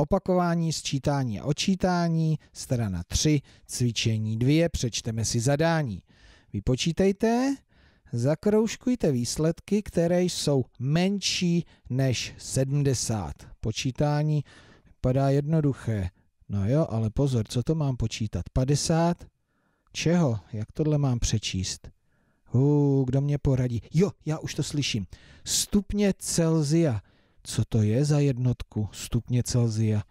Opakování, sčítání a odčítání, strana 3, cvičení 2, přečteme si zadání. Vypočítejte, zakroužkujte výsledky, které jsou menší než 70. Počítání padá jednoduché. No jo, ale pozor, co to mám počítat? 50? Čeho? Jak tohle mám přečíst? Hů, kdo mě poradí? Jo, já už to slyším. Stupně Celzia. Co to je za jednotku stupně Celzia?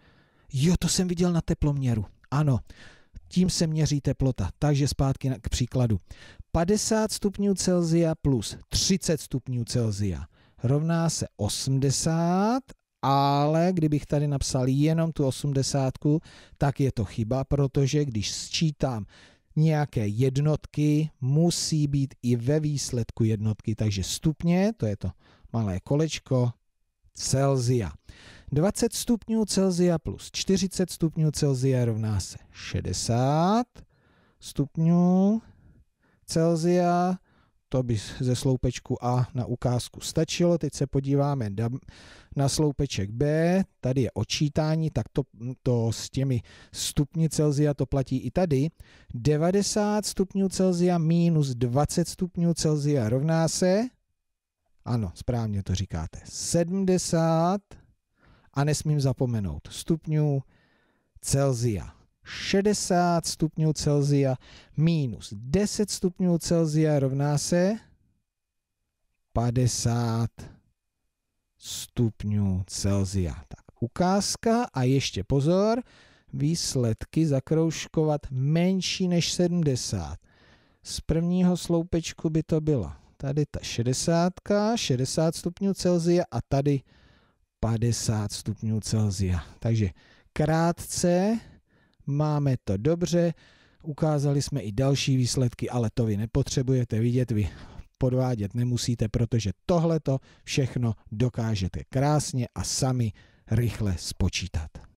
Jo, to jsem viděl na teploměru. Ano, tím se měří teplota. Takže zpátky k příkladu. 50 stupňů Celzia plus 30 stupňů Celzia rovná se 80, ale kdybych tady napsal jenom tu 80, tak je to chyba, protože když sčítám nějaké jednotky, musí být i ve výsledku jednotky, takže stupně, to je to malé kolečko, Celzia. 20 stupňů Celzia plus 40 stupňů Celzia rovná se 60 stupňů Celzia. To by ze sloupečku A na ukázku stačilo. Teď se podíváme na sloupeček B. Tady je očítání, tak to, to s těmi stupni Celzia to platí i tady. 90 stupňů Celzia minus 20 stupňů Celzia rovná se ano, správně to říkáte. 70 a nesmím zapomenout stupňů Celzia. 60 stupňů Celzia minus 10 stupňů Celzia rovná se 50 stupňů Celzia. Tak ukázka a ještě pozor, výsledky zakroužkovat menší než 70. Z prvního sloupečku by to bylo tady ta 60, 60 stupňů Celzia a tady 50 stupňů Celzia. Takže krátce máme to dobře, ukázali jsme i další výsledky, ale to vy nepotřebujete vidět, vy podvádět nemusíte, protože tohle to všechno dokážete krásně a sami rychle spočítat.